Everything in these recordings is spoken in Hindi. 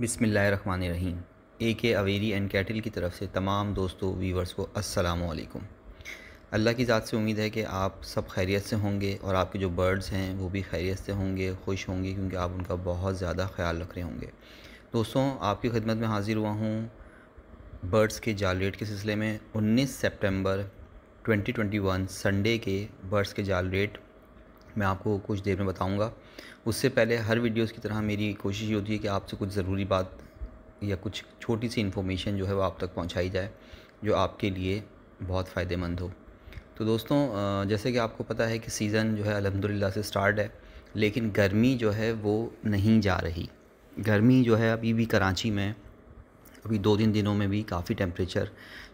बिसमीम ए के अवेरी एंड कैटल की तरफ से तमाम दोस्तों वीवर्स को असलकुम अल्लाह की ज़ात से उम्मीद है कि आप सब खैरियत से होंगे और आपके जो बर्ड्स हैं वो भी खैरियत से होंगे खुश होंगे क्योंकि आप उनका बहुत ज़्यादा ख्याल रख रहे होंगे दोस्तों आपकी खिदमत में हाज़िर हुआ हूँ बर्ड्स के जाल रेट के सिलसिले में ट्वेंटी ट्वेंटी वन संडे के बर्ड्स के जाल रेट मैं आपको कुछ देर में बताऊंगा उससे पहले हर वीडियोस की तरह मेरी कोशिश ये होती है कि आपसे कुछ ज़रूरी बात या कुछ छोटी सी इन्फॉर्मेशन जो है वो आप तक पहुंचाई जाए जो आपके लिए बहुत फ़ायदेमंद हो तो दोस्तों जैसे कि आपको पता है कि सीज़न जो है अलहमदिल्ला से स्टार्ट है लेकिन गर्मी जो है वो नहीं जा रही गर्मी जो है अभी भी कराची में अभी दो तीन दिनों में भी काफ़ी टेम्परेचर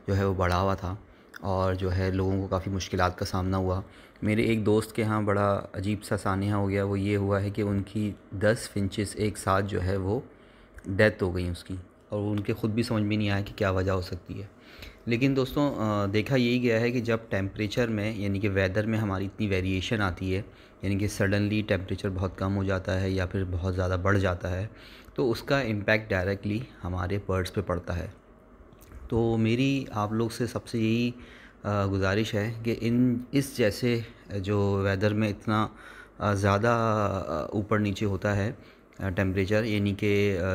जो है वो बढ़ा हुआ था और जो है लोगों को काफ़ी मुश्किल का सामना हुआ मेरे एक दोस्त के यहाँ बड़ा अजीब सा सानिहा हो गया वो ये हुआ है कि उनकी दस फिंचेस एक साथ जो है वो डेथ हो गई उसकी और उनके ख़ुद भी समझ में नहीं आया कि क्या वजह हो सकती है लेकिन दोस्तों देखा यही गया है कि जब टेम्परेचर में यानी कि वेदर में हमारी इतनी वेरिएशन आती है यानी कि सडनली टेम्परेचर बहुत कम हो जाता है या फिर बहुत ज़्यादा बढ़ जाता है तो उसका इम्पैक्ट डायरेक्टली हमारे बर्ड्स पे पड़ता है तो मेरी आप लोग से सबसे यही गुजारिश है कि इन इस जैसे जो वेदर में इतना ज़्यादा ऊपर नीचे होता है टेम्परेचर यानी कि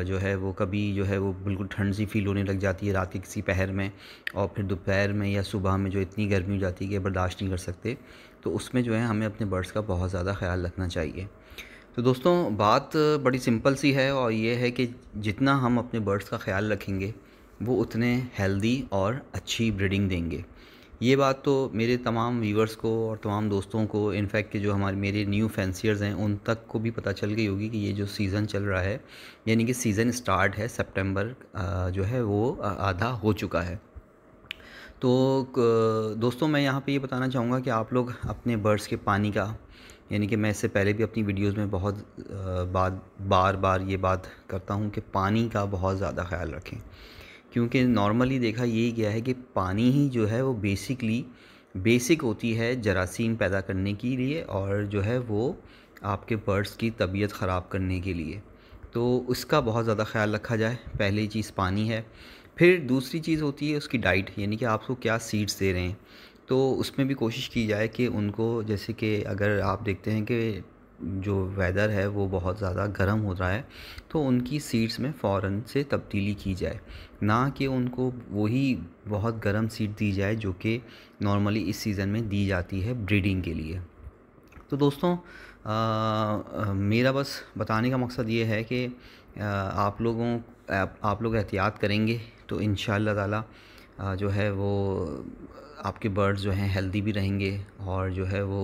जो है वो कभी जो है वो बिल्कुल ठंड सी फील होने लग जाती है रात के किसी पहर में और फिर दोपहर में या सुबह में जो इतनी गर्मी हो जाती है कि बर्दाश्त नहीं कर सकते तो उसमें जो है हमें अपने बर्ड्स का बहुत ज़्यादा ख्याल रखना चाहिए तो दोस्तों बात बड़ी सिंपल सी है और ये है कि जितना हम अपने बर्ड्स का ख्याल रखेंगे वो उतने हेल्दी और अच्छी ब्रीडिंग देंगे ये बात तो मेरे तमाम व्यूवर्स को और तमाम दोस्तों को इनफैक्ट जो हमारे मेरे न्यू फैंसियर्स हैं उन तक को भी पता चल गई होगी कि ये जो सीज़न चल रहा है यानी कि सीज़न स्टार्ट है सितंबर जो है वो आधा हो चुका है तो दोस्तों मैं यहाँ पे ये बताना चाहूँगा कि आप लोग अपने बर्ड्स के पानी का यानी कि मैं इससे पहले भी अपनी वीडियोज़ में बहुत बार बार ये बात करता हूँ कि पानी का बहुत ज़्यादा ख्याल रखें क्योंकि नॉर्मली देखा यही गया है कि पानी ही जो है वो बेसिकली बेसिक होती है जरासीम पैदा करने के लिए और जो है वो आपके बर्ड्स की तबीयत ख़राब करने के लिए तो उसका बहुत ज़्यादा ख्याल रखा जाए पहली चीज़ पानी है फिर दूसरी चीज़ होती है उसकी डाइट यानी कि आपको क्या सीड्स दे रहे हैं तो उसमें भी कोशिश की जाए कि उनको जैसे कि अगर आप देखते हैं कि जो वेदर है वो बहुत ज़्यादा गर्म हो रहा है तो उनकी सीट्स में फ़ौर से तब्दीली की जाए ना कि उनको वही बहुत गर्म सीट दी जाए जो कि नॉर्मली इस सीज़न में दी जाती है ब्रीडिंग के लिए तो दोस्तों आ, आ, मेरा बस बताने का मकसद ये है कि आप लोगों आप, आप लोग एहतियात करेंगे तो इन ताला जो है वो आपके बर्ड्स जो हैं हेल्दी भी रहेंगे और जो है वो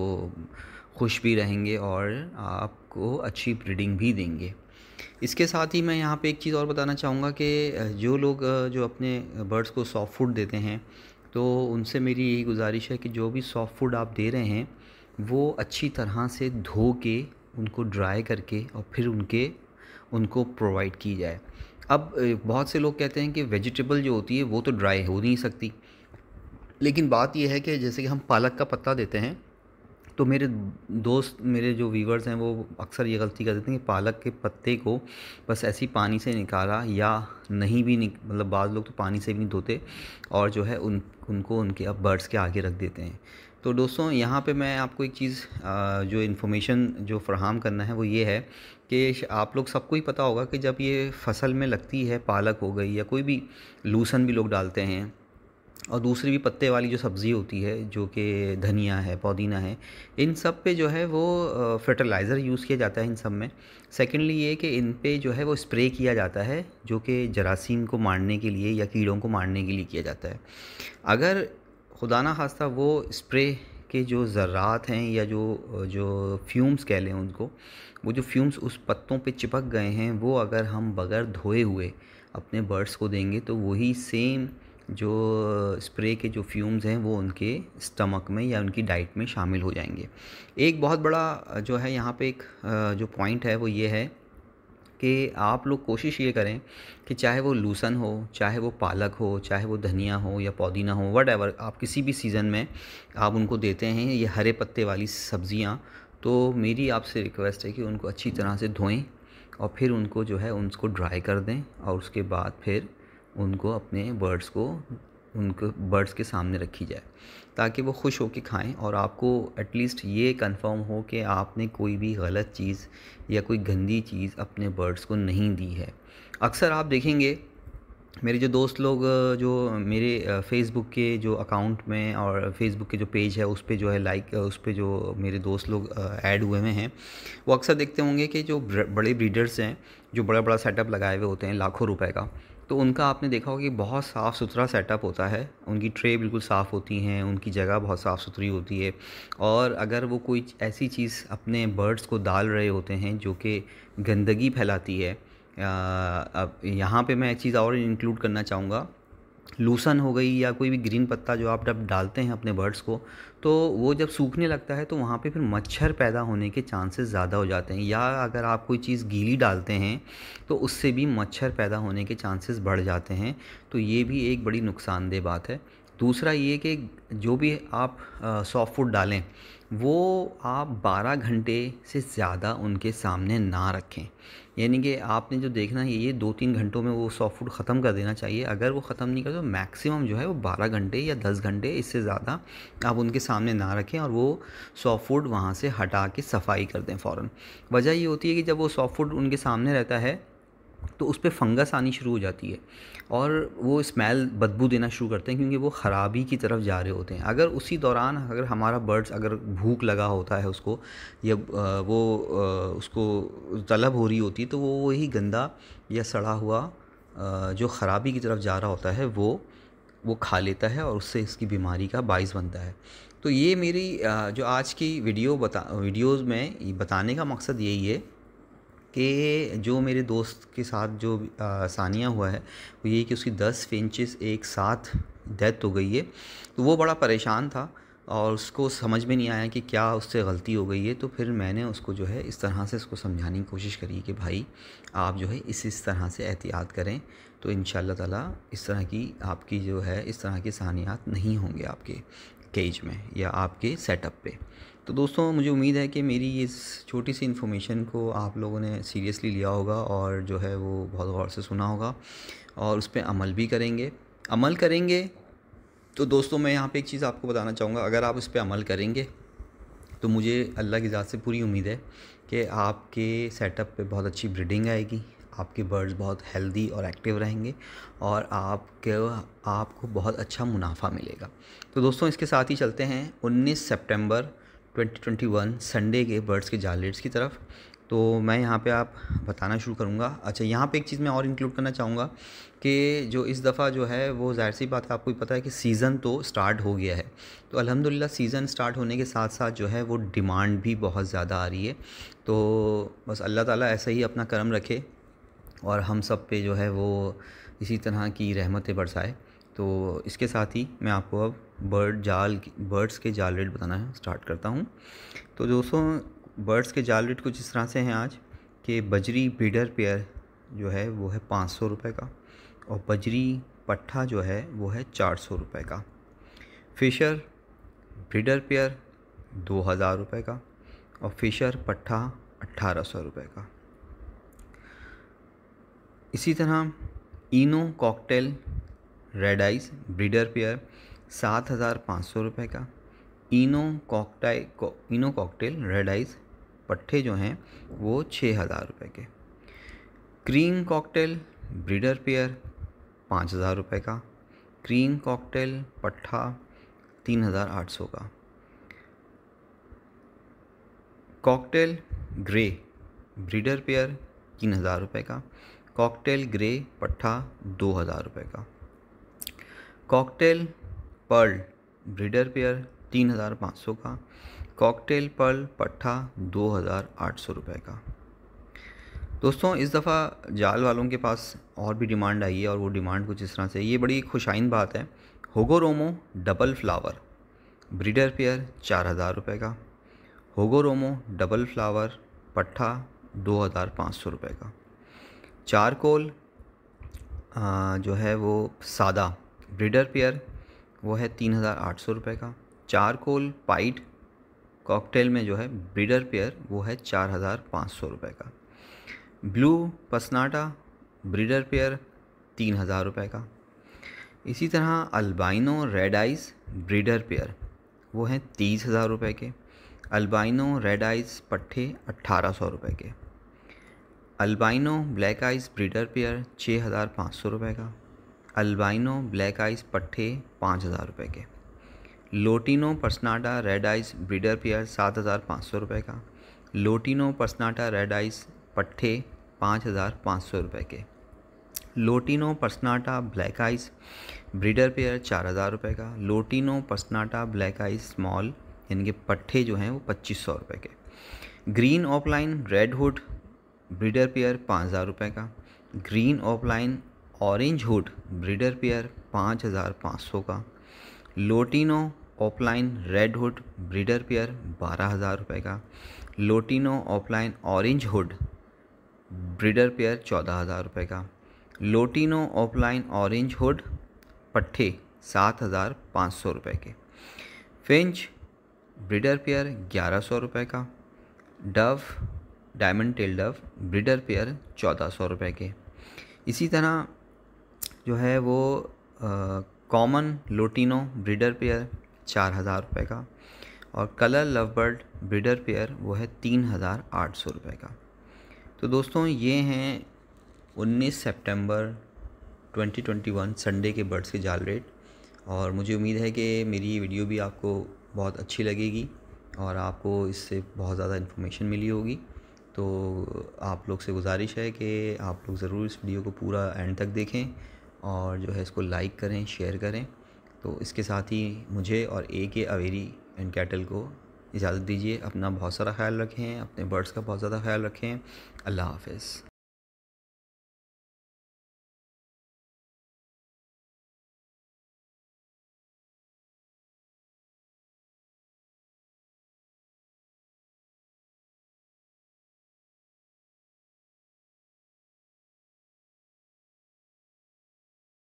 खुश भी रहेंगे और आपको अच्छी ब्रीडिंग भी देंगे इसके साथ ही मैं यहाँ पे एक चीज़ और बताना चाहूँगा कि जो लोग जो अपने बर्ड्स को सॉफ्ट फूड देते हैं तो उनसे मेरी यही गुजारिश है कि जो भी सॉफ्ट फूड आप दे रहे हैं वो अच्छी तरह से धो के उनको ड्राई करके और फिर उनके उनको प्रोवाइड की जाए अब बहुत से लोग कहते हैं कि वेजिटेबल जो होती है वो तो ड्राई हो नहीं सकती लेकिन बात यह है कि जैसे कि हम पालक का पत्ता देते हैं तो मेरे दोस्त मेरे जो व्यूवर्स हैं वो अक्सर ये गलती कर देते हैं कि पालक के पत्ते को बस ऐसे ही पानी से निकाला या नहीं भी मतलब बाद लोग तो पानी से भी नहीं धोते और जो है उन उनको उनके अब बर्ड्स के आगे रख देते हैं तो दोस्तों यहाँ पे मैं आपको एक चीज़ जो इन्फॉर्मेशन जो फ्राहम करना है वो ये है कि आप लोग सबको ही पता होगा कि जब ये फसल में लगती है पालक हो गई या कोई भी लूसन भी लोग डालते हैं और दूसरी भी पत्ते वाली जो सब्ज़ी होती है जो कि धनिया है पुदीना है इन सब पे जो है वो फर्टिलाइज़र यूज़ किया जाता है इन सब में सेकेंडली ये कि इन पे जो है वो स्प्रे किया जाता है जो कि जरासीम को मारने के लिए या कीड़ों को मारने के लिए किया जाता है अगर खुदा ना खास्ता वो स्प्रे के जो ज़रात हैं या जो जो फ्यूम्स कह लें उनको वो जो फ्यूम्स उस पत्तों पे चिपक गए हैं वो अगर हम बगैर धोए हुए अपने बर्ड्स को देंगे तो वही सेम जो स्प्रे के जो फ्यूम्स हैं वो उनके स्टमक में या उनकी डाइट में शामिल हो जाएंगे एक बहुत बड़ा जो है यहाँ पे एक जो पॉइंट है वो ये है कि आप लोग कोशिश ये करें कि चाहे वो लूसन हो चाहे वो पालक हो चाहे वो धनिया हो या पुदीना हो वट एवर आप किसी भी सीज़न में आप उनको देते हैं ये हरे पत्ते वाली सब्ज़ियाँ तो मेरी आपसे रिक्वेस्ट है कि उनको अच्छी तरह से धोएं और फिर उनको जो है उनको ड्राई कर दें और उसके बाद फिर उनको अपने बर्ड्स को उनको बर्ड्स के सामने रखी जाए ताकि वो खुश होकर खाएं और आपको एटलीस्ट ये कंफर्म हो कि आपने कोई भी गलत चीज़ या कोई गंदी चीज़ अपने बर्ड्स को नहीं दी है अक्सर आप देखेंगे मेरे जो दोस्त लोग जो मेरे फेसबुक के जो अकाउंट में और फेसबुक के जो पेज है उस पर जो है लाइक उस पर जो मेरे दोस्त लोग ऐड हुए हुए हैं वो अक्सर देखते होंगे कि जो बड़े ब्रीडर्स हैं जो बड़ा बड़ा सेटअप लगाए हुए होते हैं लाखों रुपए का तो उनका आपने देखा होगा कि बहुत साफ़ सुथरा सेटअप होता है उनकी ट्रे बिल्कुल साफ़ होती हैं उनकी जगह बहुत साफ़ सुथरी होती है और अगर वो कोई ऐसी चीज़ अपने बर्ड्स को डाल रहे होते हैं जो कि गंदगी फैलाती है अब यहाँ पे मैं एक चीज़ और इंक्लूड करना चाहूँगा लूसन हो गई या कोई भी ग्रीन पत्ता जो आप जब डालते हैं अपने बर्ड्स को तो वो जब सूखने लगता है तो वहाँ पे फिर मच्छर पैदा होने के चांसेस ज़्यादा हो जाते हैं या अगर आप कोई चीज़ गीली डालते हैं तो उससे भी मच्छर पैदा होने के चांसेस बढ़ जाते हैं तो ये भी एक बड़ी नुकसानदेह बात है दूसरा ये कि जो भी आप सॉफ्ट फूड डालें वो आप 12 घंटे से ज़्यादा उनके सामने ना रखें यानी कि आपने जो देखना है ये दो तीन घंटों में वो सॉफ्ट फूड ख़त्म कर देना चाहिए अगर वो ख़त्म नहीं कर तो मैक्सिमम जो है वो 12 घंटे या 10 घंटे इससे ज़्यादा आप उनके सामने ना रखें और वो सॉफ्ट फूड वहाँ से हटा के सफाई कर दें फ़ौर वजह ये होती है कि जब वो सॉफ्ट फूड उनके सामने रहता है तो उस पर फंगस आनी शुरू हो जाती है और वो स्मेल बदबू देना शुरू करते हैं क्योंकि वो ख़राबी की तरफ जा रहे होते हैं अगर उसी दौरान अगर हमारा बर्ड्स अगर भूख लगा होता है उसको या वो उसको तलब हो रही होती तो वो वही गंदा या सड़ा हुआ जो ख़राबी की तरफ जा रहा होता है वो वो खा लेता है और उससे इसकी बीमारी का बायस बनता है तो ये मेरी जो आज की वीडियो बता वीडियोज़ में बताने का मकसद यही है कि जो मेरे दोस्त के साथ जो आ, सानिया हुआ है वो ये कि उसकी दस फिंचेस एक साथ डेथ हो गई है तो वो बड़ा परेशान था और उसको समझ में नहीं आया कि क्या उससे गलती हो गई है तो फिर मैंने उसको जो है इस तरह से उसको समझाने की कोशिश करी कि भाई आप जो है इस इस तरह से एहतियात करें तो इन ताला इस तरह की आपकी जो है इस तरह की सानियात नहीं होंगे आपके केज में या आपके सेटअप पे तो दोस्तों मुझे उम्मीद है कि मेरी इस छोटी सी इन्फॉर्मेशन को आप लोगों ने सीरियसली लिया होगा और जो है वो बहुत गौर से सुना होगा और उस पर अमल भी करेंगे अमल करेंगे तो दोस्तों मैं यहाँ पे एक चीज़ आपको बताना चाहूँगा अगर आप उस पर अमल करेंगे तो मुझे अल्लाह की ज़ात से पूरी उम्मीद है कि आपके सेटअप पे बहुत अच्छी ब्रीडिंग आएगी आपके बर्ड्स बहुत हेल्दी और एक्टिव रहेंगे और आपके आपको बहुत अच्छा मुनाफा मिलेगा तो दोस्तों इसके साथ ही चलते हैं 19 सितंबर 2021 संडे के बर्ड्स के जालेट्स की तरफ तो मैं यहाँ पे आप बताना शुरू करूँगा अच्छा यहाँ पे एक चीज़ मैं और इंक्लूड करना चाहूँगा कि जो इस दफ़ा जो है वो ज़ाहिर सी बात है आपको पता है कि सीज़न तो स्टार्ट हो गया है तो अल्हम्दुलिल्लाह सीज़न स्टार्ट होने के साथ साथ जो है वो डिमांड भी बहुत ज़्यादा आ रही है तो बस अल्लाह ताला ऐसा ही अपना करम रखे और हम सब पे जो है वो इसी तरह की रहमतें बरसाए तो इसके साथ ही मैं आपको अब बर्ड जाल बर्ड्स के जाल रेट बताना है स्टार्ट करता हूँ तो दोस्तों बर्ड्स के जाल रेट कुछ इस तरह से हैं आज कि बजरी बीडर पेयर जो है वो है पाँच सौ रुपये का और बजरी पट्ठा जो है वो है चार सौ रुपये का फिशर ब्रिडर पेयर दो हज़ार रुपये का और फिशर पट्ठा अट्ठारह सौ रुपये का इसी तरह ino cocktail red eyes breeder pair सात हज़ार पाँच सौ रुपये का इनो कॉकटाई कौ, इनो कॉकटेल रेड आइस पट्ठे जो हैं वो छः हज़ार रुपये के क्रीम कॉकटेल ब्रीडर पेयर पाँच हज़ार रुपये का क्रीम कॉकटेल पट्ठा तीन हज़ार आठ सौ का कॉकटेल ग्रे ब्रीडर पेयर तीन हज़ार रुपये का कॉकटेल ग्रे पट्ठा दो हज़ार रुपये का कॉकटेल पर्ल ब्रिडर पेयर तीन हज़ार पाँच सौ का कॉकटेल पर्ल पट्ठा दो हज़ार आठ सौ रुपये का दोस्तों इस दफ़ा जाल वालों के पास और भी डिमांड आई है और वो डिमांड कुछ इस तरह से ये बड़ी खुशाइन बात है Hagoromo double flower breeder pair चार हज़ार रुपये का होगोरोमो डबल फ्लावर पट्ठा दो हज़ार पाँच सौ रुपये का चारकोल जो है वो सादा ब्रिडर पेयर वो है तीन हज़ार आठ सौ रुपये का चारकोल पाइट कॉकटेल में जो है ब्रिडर पेयर वो है चार हज़ार पाँच सौ रुपये का ब्लू पसनाटा ब्रिडर पेयर तीन हज़ार रुपये का इसी तरह albino red eyes breeder pair वो हैं तीस हज़ार रुपये के अल्बाइनो रेड आइस पट्ठे अट्ठारह सौ रुपये के albino black eyes breeder pair छः हज़ार पाँच सौ रुपये का अल्बाइनो ब्लैक आइस पट्ठे पाँच हज़ार रुपये के lutino personata red eyes breeder pair सात हज़ार पाँच सौ रुपये का लोटिनो पर्सनाटा रेड आइस पट्ठे पाँच हज़ार पाँच सौ रुपये के lutino personata black eyes breeder pair चार हज़ार रुपये का lutino personata black eyes small इनके पट्ठे जो हैं वो पच्चीस सौ रुपये के green opaline red hood breeder pair पाँच हज़ार रुपये का green opaline orange hood breeder pair पाँच हज़ार पाँच सौ का lutino opaline red hood breeder pair बारह हज़ार रुपये का lutino opaline orange hood breeder pair चौदह हज़ार रुपये का लोटिनो ऑफलाइन ऑरेंज हुड पट्ठे सात हज़ार पाँच सौ रुपये के फिंच ब्रिडर पेयर ग्यारह सौ रुपये का dove diamond tail dove breeder pair चौदह सौ रुपये के इसी तरह जो है वो कॉमन लोटिनो ब्रिडर पेयर चार हज़ार रुपये का और colour love bird breeder pair वो है तीन हज़ार आठ सौ रुपये का तो दोस्तों ये हैं ट्वेंटी सितंबर 2021 संडे के बर्ड्स के जाल रेट और मुझे उम्मीद है कि मेरी ये वीडियो भी आपको बहुत अच्छी लगेगी और आपको इससे बहुत ज़्यादा इन्फॉर्मेशन मिली होगी तो आप लोग से गुजारिश है कि आप लोग ज़रूर इस वीडियो को पूरा एंड तक देखें और जो है इसको लाइक करें शेयर करें तो इसके साथ ही मुझे और ए के अवेरी एंड कैटल को इजाज़त दीजिए अपना बहुत सारा ख्याल रखें अपने बर्ड्स का बहुत ज़्यादा ख्याल रखें अल्लाह हाफिज़